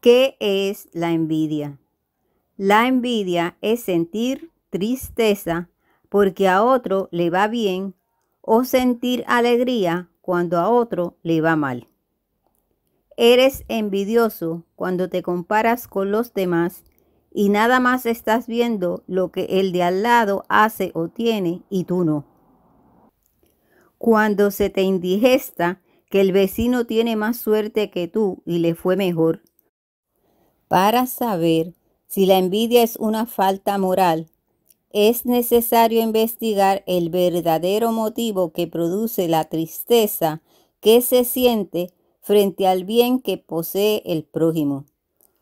¿Qué es la envidia? La envidia es sentir tristeza porque a otro le va bien o sentir alegría cuando a otro le va mal. Eres envidioso cuando te comparas con los demás y nada más estás viendo lo que el de al lado hace o tiene y tú no. Cuando se te indigesta que el vecino tiene más suerte que tú y le fue mejor para saber si la envidia es una falta moral, es necesario investigar el verdadero motivo que produce la tristeza que se siente frente al bien que posee el prójimo.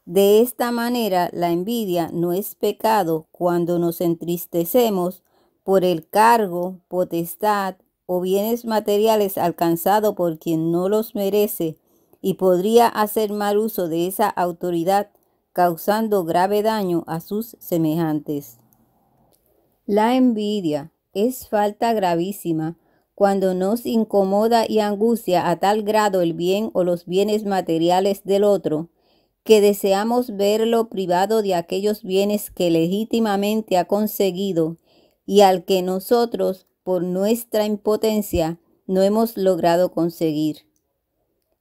De esta manera, la envidia no es pecado cuando nos entristecemos por el cargo, potestad o bienes materiales alcanzado por quien no los merece y podría hacer mal uso de esa autoridad causando grave daño a sus semejantes. La envidia es falta gravísima cuando nos incomoda y angustia a tal grado el bien o los bienes materiales del otro, que deseamos verlo privado de aquellos bienes que legítimamente ha conseguido y al que nosotros, por nuestra impotencia, no hemos logrado conseguir.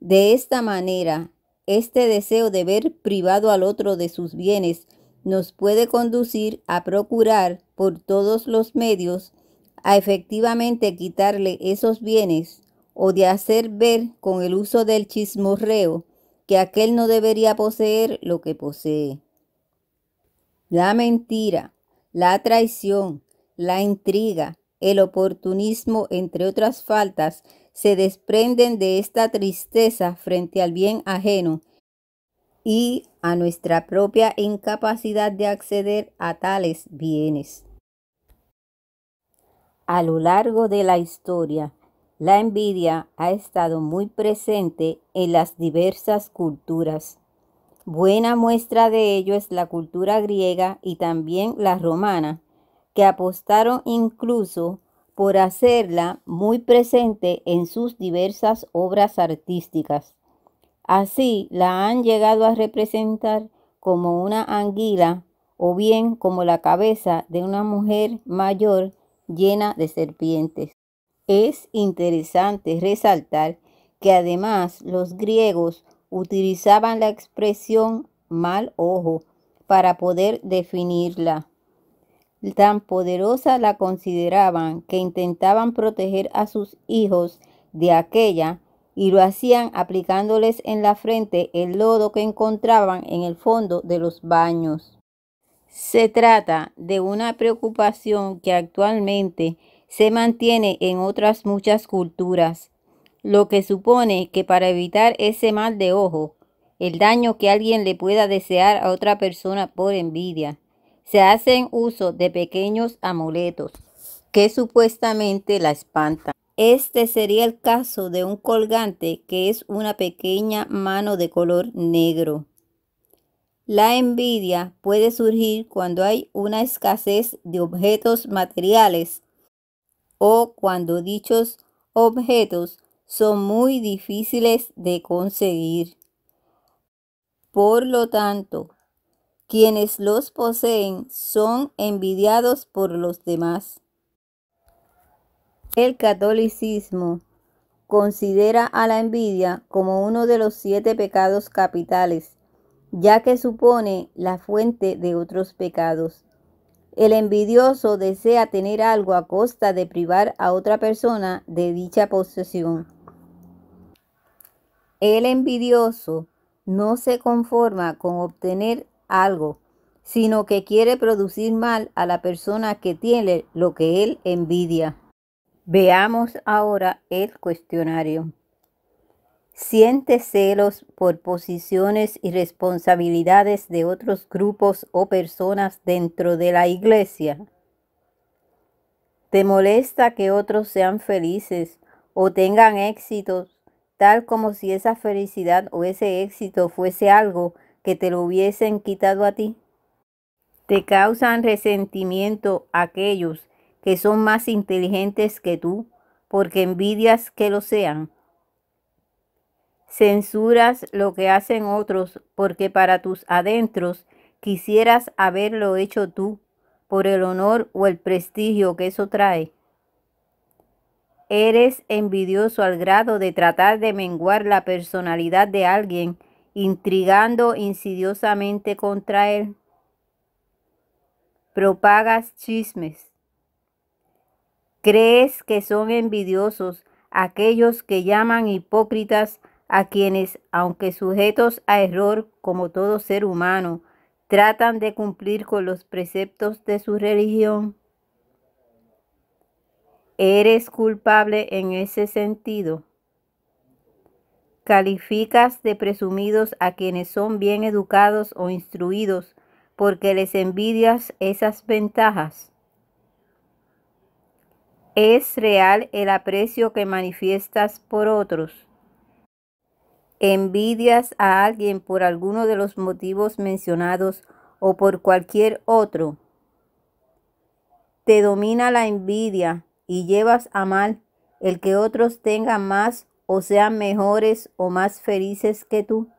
De esta manera, este deseo de ver privado al otro de sus bienes nos puede conducir a procurar por todos los medios a efectivamente quitarle esos bienes o de hacer ver con el uso del chismorreo que aquel no debería poseer lo que posee. La mentira, la traición, la intriga, el oportunismo, entre otras faltas, se desprenden de esta tristeza frente al bien ajeno y a nuestra propia incapacidad de acceder a tales bienes. A lo largo de la historia, la envidia ha estado muy presente en las diversas culturas. Buena muestra de ello es la cultura griega y también la romana, que apostaron incluso por hacerla muy presente en sus diversas obras artísticas. Así la han llegado a representar como una anguila o bien como la cabeza de una mujer mayor llena de serpientes. Es interesante resaltar que además los griegos utilizaban la expresión mal ojo para poder definirla tan poderosa la consideraban que intentaban proteger a sus hijos de aquella y lo hacían aplicándoles en la frente el lodo que encontraban en el fondo de los baños. Se trata de una preocupación que actualmente se mantiene en otras muchas culturas, lo que supone que para evitar ese mal de ojo, el daño que alguien le pueda desear a otra persona por envidia, se hacen uso de pequeños amuletos que supuestamente la espantan. Este sería el caso de un colgante que es una pequeña mano de color negro. La envidia puede surgir cuando hay una escasez de objetos materiales o cuando dichos objetos son muy difíciles de conseguir. Por lo tanto, quienes los poseen son envidiados por los demás. El catolicismo considera a la envidia como uno de los siete pecados capitales, ya que supone la fuente de otros pecados. El envidioso desea tener algo a costa de privar a otra persona de dicha posesión. El envidioso no se conforma con obtener algo, sino que quiere producir mal a la persona que tiene lo que él envidia. Veamos ahora el cuestionario. ¿Siente celos por posiciones y responsabilidades de otros grupos o personas dentro de la iglesia? ¿Te molesta que otros sean felices o tengan éxitos, tal como si esa felicidad o ese éxito fuese algo que te lo hubiesen quitado a ti? ¿Te causan resentimiento aquellos que son más inteligentes que tú porque envidias que lo sean? ¿Censuras lo que hacen otros porque para tus adentros quisieras haberlo hecho tú por el honor o el prestigio que eso trae? eres envidioso al grado de tratar de menguar la personalidad de alguien intrigando insidiosamente contra él. Propagas chismes. Crees que son envidiosos aquellos que llaman hipócritas a quienes, aunque sujetos a error como todo ser humano, tratan de cumplir con los preceptos de su religión. Eres culpable en ese sentido. Calificas de presumidos a quienes son bien educados o instruidos, porque les envidias esas ventajas. Es real el aprecio que manifiestas por otros. Envidias a alguien por alguno de los motivos mencionados o por cualquier otro. Te domina la envidia y llevas a mal el que otros tengan más o sean mejores o más felices que tú.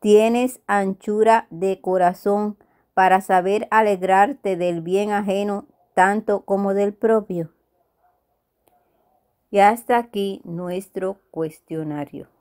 Tienes anchura de corazón para saber alegrarte del bien ajeno tanto como del propio. Y hasta aquí nuestro cuestionario.